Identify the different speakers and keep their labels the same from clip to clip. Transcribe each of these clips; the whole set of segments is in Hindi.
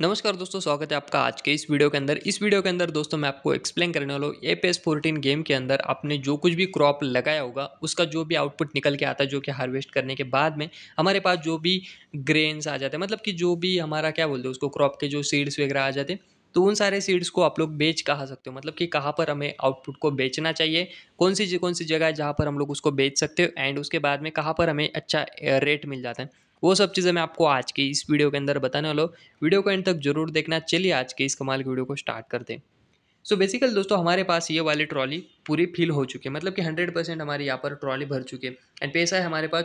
Speaker 1: नमस्कार दोस्तों स्वागत है आपका आज के इस वीडियो के अंदर इस वीडियो के अंदर दोस्तों मैं आपको एक्सप्लेन करने वाला हूँ A P S fourteen game के अंदर आपने जो कुछ भी क्रॉप लगाया होगा उसका जो भी आउटपुट निकल के आता है जो कि हार्वेस्ट करने के बाद में हमारे पास जो भी ग्रेन्स आ जाते हैं मतलब कि जो भी हमारा क्या बोलते हैं उसको क्रॉप के जो सीड्स वगैरह आ जाते हैं तो उन सारे सीड्स को आप लोग बेच कहा सकते हो मतलब कि कहाँ पर हमें आउटपुट को बेचना चाहिए कौन सी कौन सी जगह है जहाँ पर हम लोग उसको बेच सकते हो एंड उसके बाद में कहाँ पर हमें अच्छा रेट मिल जाता है वो सब चीज़ें मैं आपको आज के इस वीडियो के अंदर बताने वाला हूँ वीडियो को एंड तक जरूर देखना चलिए आज के इस कमाल की वीडियो को स्टार्ट करते दें सो so बेसिकल दोस्तों हमारे पास ये वाली ट्रॉली पूरी फिल हो चुकी है मतलब कि हंड्रेड परसेंट हमारी यहाँ पर ट्रॉली भर चुके हैं एंड पैसा है हमारे पास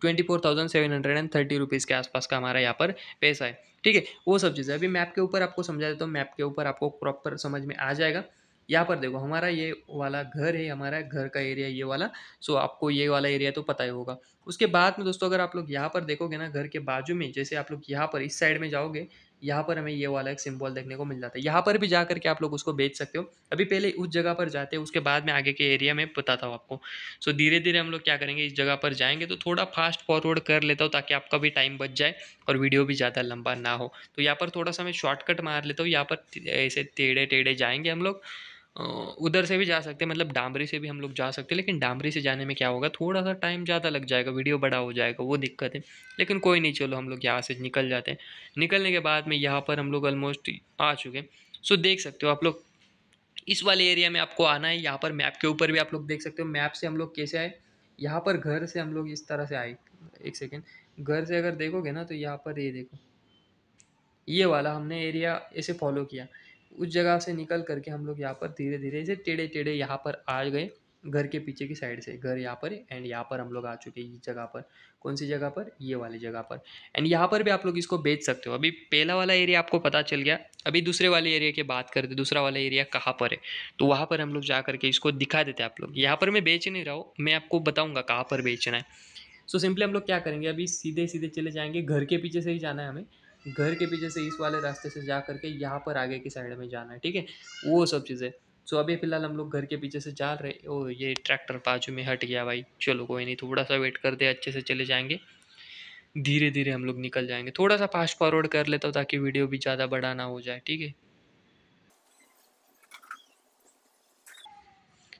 Speaker 1: twenty four thousand seven hundred and thirty rupees के आसपास का हमारा यहाँ पर पैसा है ठीक है वो सब चीज़ें अभी मैप के ऊपर आपको समझा देता हूँ मैप के ऊपर आपको प्रॉपर समझ में आ जाएगा यहाँ पर देखो हमारा ये वाला घर है हमारा घर का एरिया ये वाला सो आपको ये वाला एरिया तो पता ही होगा उसके बाद में दोस्तों अगर आप लोग यहाँ पर देखोगे ना घर के बाजू में जैसे आप लोग यहाँ पर इस साइड में जाओगे यहाँ पर हमें ये वाला एक सिंबल देखने को मिल जाता है यहाँ पर भी जा करके आप लोग उसको बेच सकते हो अभी पहले उस जगह पर जाते हैं उसके बाद में आगे के एरिया में बताता हूँ आपको सो धीरे धीरे हम लोग क्या करेंगे इस जगह पर जाएंगे तो थोड़ा फास्ट फॉरवर्ड कर लेता हूँ ताकि आपका भी टाइम बच जाए और वीडियो भी ज़्यादा लंबा ना हो तो यहाँ पर थोड़ा सा मैं शॉर्टकट मार लेता हूँ यहाँ पर ऐसे टेढ़े टेढ़े जाएंगे हम लोग उधर से भी जा सकते हैं मतलब डामरी से भी हम लोग जा सकते हैं लेकिन डामरी से जाने में क्या होगा थोड़ा सा टाइम ज़्यादा लग जाएगा वीडियो बड़ा हो जाएगा वो दिक्कत है लेकिन कोई नहीं चलो हम लोग यहाँ से निकल जाते हैं निकलने के बाद में यहाँ पर हम लोग ऑलमोस्ट आ चुके हैं सो देख सकते हो आप लोग इस वाले एरिया में आपको आना है यहाँ पर मैप के ऊपर भी आप लोग देख सकते हो मैप से हम लोग कैसे आए यहाँ पर घर से हम लोग इस तरह से आए एक सेकेंड घर से अगर देखोगे ना तो यहाँ पर ये देखो ये वाला हमने एरिया ऐसे फॉलो किया उस जगह से निकल करके हम लोग यहाँ पर धीरे धीरे से टेढ़े टेढ़े यहाँ पर आ गए घर के पीछे की साइड से घर यहाँ पर एंड यहाँ पर हम लोग आ चुके हैं इस जगह पर कौन सी जगह पर ये वाली जगह पर एंड यहाँ पर भी आप लोग इसको बेच सकते हो अभी पहला वाला एरिया आपको पता चल गया अभी दूसरे वाले एरिया की बात करते दूसरा वाला एरिया कहाँ पर है तो वहाँ पर हम लोग जा करके इसको दिखा देते हैं आप लोग यहाँ पर मैं बेच नहीं रहा हूँ मैं आपको बताऊँगा कहाँ पर बेचना है सो so, सिंपली हम लोग क्या करेंगे अभी सीधे सीधे चले जाएंगे घर के पीछे से ही जाना है हमें घर के पीछे से इस वाले रास्ते से जा करके यहाँ पर आगे की साइड में जाना है ठीक है वो सब चीज़ें सो अभी फ़िलहाल हम लोग घर के पीछे से जा रहे ओ ये ट्रैक्टर बाजू में हट गया भाई चलो कोई नहीं थोड़ा सा वेट कर दे अच्छे से चले जाएंगे धीरे धीरे हम लोग निकल जाएंगे थोड़ा सा फास्ट फॉरवर्ड कर लेता हूँ ताकि वीडियो भी ज़्यादा बड़ा ना हो जाए ठीक है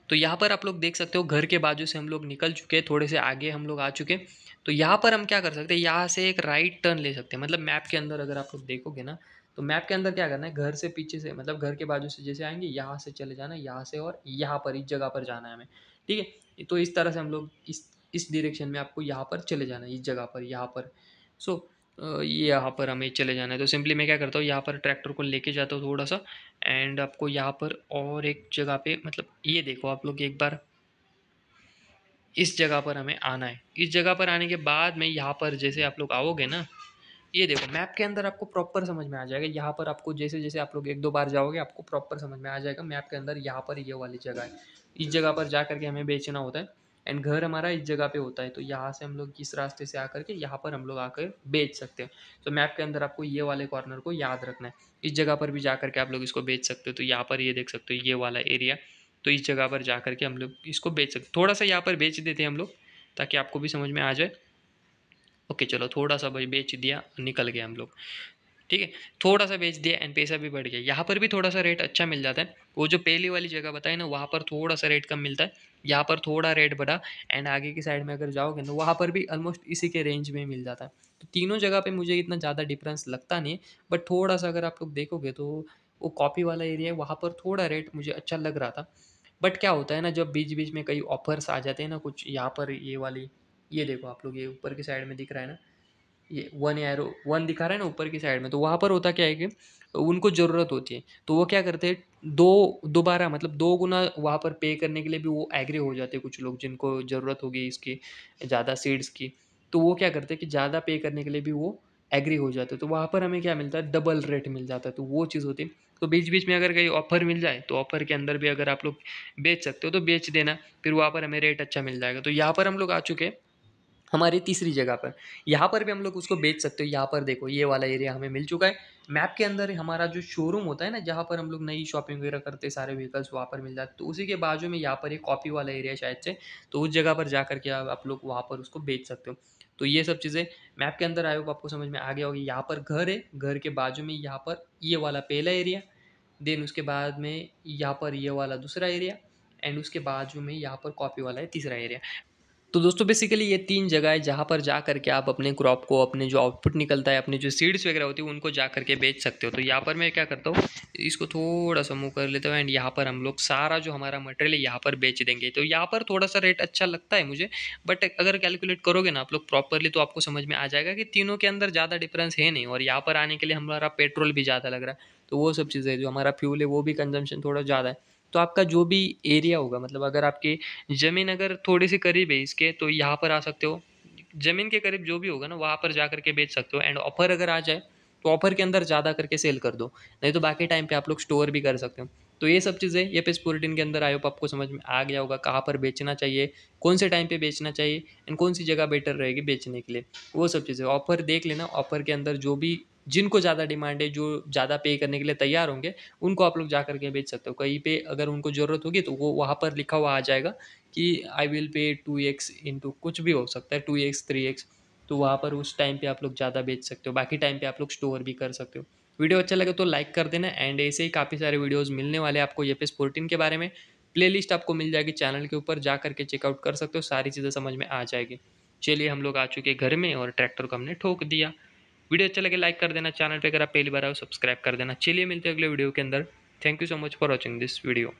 Speaker 1: तो यहाँ पर आप लोग देख सकते हो घर के बाजू से हम लोग निकल चुके थोड़े से आगे हम लोग आ चुके तो यहाँ पर हम क्या कर सकते हैं यहाँ से एक राइट टर्न ले सकते हैं मतलब मैप के अंदर अगर आप लोग देखोगे ना तो मैप के अंदर क्या करना है घर से पीछे से मतलब घर के बाजू से जैसे आएंगे यहाँ से चले जाना है यहाँ से और यहाँ पर इस जगह पर जाना है हमें ठीक है तो इस तरह से हम लोग इस इस डिरेक्शन में आपको यहाँ पर चले जाना है इस जगह पर यहाँ पर सो ये यहाँ पर हमें चले जाना है तो सिंपली मैं क्या करता हूँ यहाँ पर ट्रैक्टर को लेके जाता हूँ थोड़ा सा एंड आपको यहाँ पर और एक जगह पे मतलब ये देखो आप लोग एक बार इस जगह पर हमें आना है इस जगह पर आने के बाद में यहाँ पर जैसे आप लोग आओगे ना ये देखो मैप के अंदर आपको प्रॉपर समझ में आ जाएगा यहाँ पर आपको जैसे जैसे आप लोग एक दो बार जाओगे आपको प्रॉपर समझ में आ जाएगा मैप के अंदर यहाँ पर ये वाली जगह है इस जगह पर जा करके हमें बेचना होता है एंड घर हमारा इस जगह पे होता है तो यहाँ से हम लोग किस रास्ते से आकर के यहाँ पर हम लोग आकर बेच सकते हैं तो मैप के अंदर आपको ये वाले कॉर्नर को याद रखना है इस जगह पर भी जा करके आप लोग इसको बेच सकते हो तो यहाँ पर ये देख सकते हो ये वाला एरिया तो इस जगह पर जा करके हम लोग इसको बेच सकते थोड़ा सा यहाँ पर बेच देते हैं हम लोग ताकि आपको भी समझ में आ जाए ओके चलो थोड़ा सा भाई बेच दिया निकल गए हम लोग ठीक है थोड़ा सा बेच दिया एंड पैसा भी बढ़ गया यहाँ पर भी थोड़ा सा रेट अच्छा मिल जाता है वो जो पहली वाली जगह बताई ना वहाँ पर थोड़ा सा रेट कम मिलता है यहाँ पर थोड़ा रेट बढ़ा एंड आगे की साइड में अगर जाओगे ना वहाँ पर भी ऑलमोस्ट इसी के रेंज में मिल जाता है तो तीनों जगह पर मुझे इतना ज़्यादा डिफरेंस लगता नहीं है बट थोड़ा सा अगर आप लोग देखोगे तो वो कॉपी वाला एरिया है वहाँ पर थोड़ा रेट मुझे अच्छा लग रहा था बट क्या होता है ना जब बीच बीच में कई ऑफर्स आ जाते हैं ना कुछ यहाँ पर ये वाली ये देखो आप लोग ये ऊपर की साइड में दिख रहा है ना ये वन एरो वन दिखा रहा है ना ऊपर की साइड में तो वहाँ पर होता क्या है कि उनको ज़रूरत होती है तो वो क्या करते हैं दो दोबारा मतलब दो गुना वहाँ पर पे करने के लिए भी वो एग्री हो जाते हैं कुछ लोग जिनको ज़रूरत होगी इसकी ज़्यादा सीड्स की तो वो क्या करते हैं कि ज़्यादा पे करने के लिए भी वो एग्री हो जाते हैं तो वहाँ पर हमें क्या मिलता है डबल रेट मिल जाता है तो वो चीज़ होती है तो बीच बीच में अगर कहीं ऑफर मिल जाए तो ऑफर के अंदर भी अगर आप लोग बेच सकते हो तो बेच देना फिर वहाँ पर हमें रेट अच्छा मिल जाएगा तो यहाँ पर हम लोग आ चुके हैं हमारी तीसरी जगह पर यहाँ पर भी हम लोग उसको बेच सकते हो यहाँ पर देखो ये वाला एरिया हमें मिल चुका है मैप के अंदर हमारा जो शोरूम होता है ना जहाँ पर हम लोग नई शॉपिंग वगैरह करते सारे व्हीकल्स वहाँ पर मिल जाते तो उसी के बाजू में यहाँ पर एक कॉपी वाला एरिया शायद से तो उस जगह पर जा करके आप लोग वहाँ पर उसको बेच सकते हो तो ये सब चीज़ें मैप के अंदर आए आपको समझ में आ गया होगी यहाँ पर घर है घर के बाजू में यहाँ पर ये वाला पहला एरिया देन उसके बाद में यहाँ पर ये वाला दूसरा एरिया एंड उसके बाजू में यहाँ पर कॉपी वाला है तीसरा एरिया तो दोस्तों बेसिकली ये तीन जगह है जहाँ पर जा करके आप अपने क्रॉप को अपने जो आउटपुट निकलता है अपने जो सीड्स वगैरह होती है उनको जा करके बेच सकते हो तो यहाँ पर मैं क्या करता हूँ इसको थोड़ा सा मूव कर लेता हूँ एंड यहाँ पर हम लोग सारा जो हमारा मटेरियल है यहाँ पर बेच देंगे तो यहाँ पर थोड़ा सा रेट अच्छा लगता है मुझे बट अगर कैलकुलेट करोगे ना आप लोग प्रॉपरली तो आपको समझ में आ जाएगा कि तीनों के अंदर ज़्यादा डिफरेंस है नहीं और यहाँ पर आने के लिए हमारा पेट्रोल भी ज़्यादा लग रहा है तो वो सब चीज़ें जो हमारा फ्यूल है वो भी कंजम्पशन थोड़ा ज़्यादा है तो आपका जो भी एरिया होगा मतलब अगर आपकी ज़मीन अगर थोड़ी सी करीब है इसके तो यहाँ पर आ सकते हो ज़मीन के करीब जो भी होगा ना वहाँ पर जा कर के बेच सकते हो एंड ऑफर अगर आ जाए तो ऑफर के अंदर ज़्यादा करके सेल कर दो नहीं तो बाकी टाइम पे आप लोग स्टोर भी कर सकते हो तो ये सब चीज़ें ये पे स्पोर्टिन के अंदर आयोप तो आपको समझ में आ गया होगा कहाँ पर बेचना चाहिए कौन से टाइम पर बेचना चाहिए एंड कौन सी जगह बेटर रहेगी बेचने के लिए वो सब चीज़ें ऑफर देख लेना ऑफर के अंदर जो भी जिनको ज़्यादा डिमांड है जो ज़्यादा पे करने के लिए तैयार होंगे उनको आप लोग जा कर के बेच सकते हो कहीं पे अगर उनको ज़रूरत होगी तो वो वहाँ पर लिखा हुआ आ जाएगा कि I will pay two X into कुछ भी हो सकता है टू एक्स थ्री एक्स तो वहाँ पर उस टाइम पे आप लोग ज़्यादा बेच सकते हो बाकी टाइम पे आप लोग स्टोर भी कर सकते हो वीडियो अच्छा लगे तो लाइक कर देना एंड ऐसे ही काफ़ी सारे वीडियोज़ मिलने वाले आपको ये पेस फोर्टीन के बारे में प्ले आपको मिल जाएगी चैनल के ऊपर जा करके चेकआउट कर सकते हो सारी चीज़ें समझ में आ जाएगी चलिए हम लोग आ चुके घर में और ट्रैक्टर को हमने ठोक दिया वीडियो अच्छा लगे लाइक कर देना चैनल पर अगर आप पहली बार आओ सब्सक्राइब कर देना चलिए मिलते हैं अगले वीडियो के अंदर thank you so much for watching this video